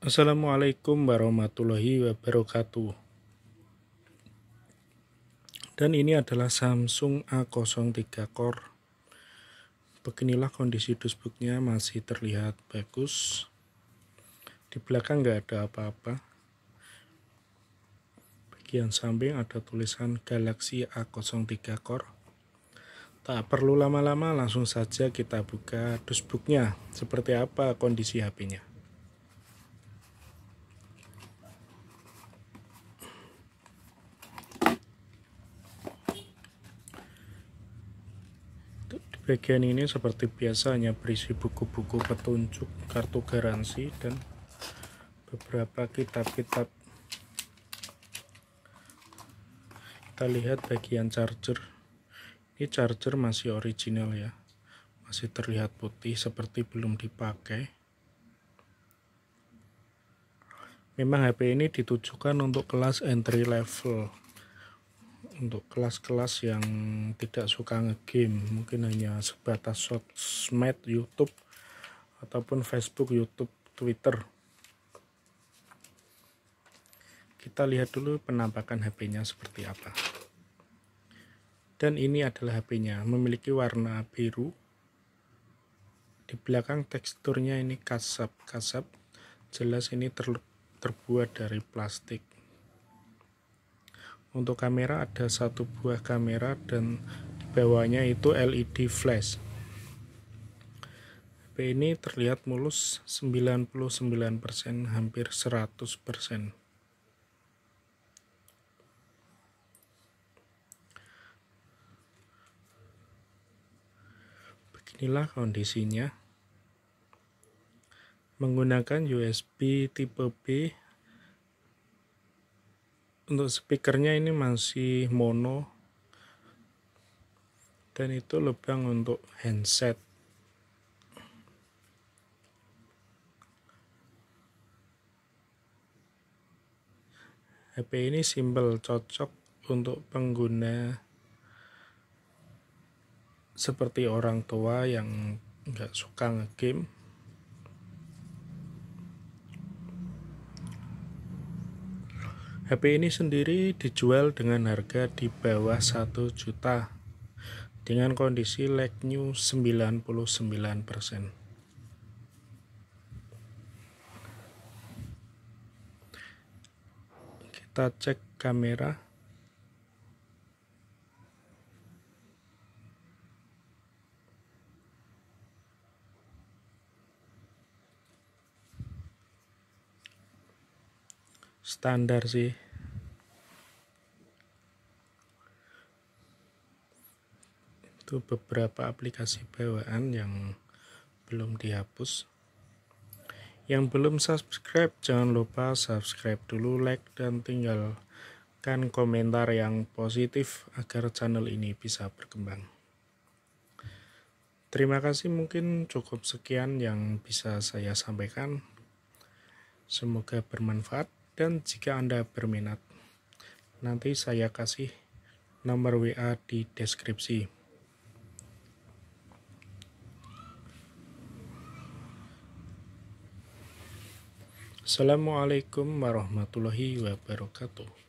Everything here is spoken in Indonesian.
Assalamualaikum warahmatullahi wabarakatuh. Dan ini adalah Samsung A03 Core. Beginilah kondisi dusbuknya masih terlihat bagus. Di belakang nggak ada apa-apa. Bagian samping ada tulisan Galaxy A03 Core. Tak perlu lama-lama langsung saja kita buka dusbuknya. Seperti apa kondisi HP-nya. Bagian ini seperti biasanya berisi buku-buku petunjuk kartu garansi dan beberapa kitab-kitab. Kita lihat bagian charger. Ini charger masih original ya. Masih terlihat putih seperti belum dipakai. Memang HP ini ditujukan untuk kelas entry level untuk kelas-kelas yang tidak suka ngegame mungkin hanya sebatas sosmed YouTube ataupun Facebook YouTube Twitter kita lihat dulu penampakan HP-nya seperti apa dan ini adalah HP-nya memiliki warna biru di belakang teksturnya ini kasap-kasap jelas ini ter terbuat dari plastik untuk kamera ada satu buah kamera dan di bawahnya itu LED flash HP ini terlihat mulus 99% hampir 100% beginilah kondisinya menggunakan USB tipe B untuk speakernya ini masih mono dan itu lubang untuk handset HP ini simbol cocok untuk pengguna seperti orang tua yang nggak suka ngegame HP ini sendiri dijual dengan harga di bawah 1 juta dengan kondisi lag new 99%. Kita cek kamera. standar sih itu beberapa aplikasi bawaan yang belum dihapus yang belum subscribe jangan lupa subscribe dulu like dan tinggalkan komentar yang positif agar channel ini bisa berkembang terima kasih mungkin cukup sekian yang bisa saya sampaikan semoga bermanfaat dan jika Anda berminat, nanti saya kasih nomor WA di deskripsi. Assalamualaikum warahmatullahi wabarakatuh.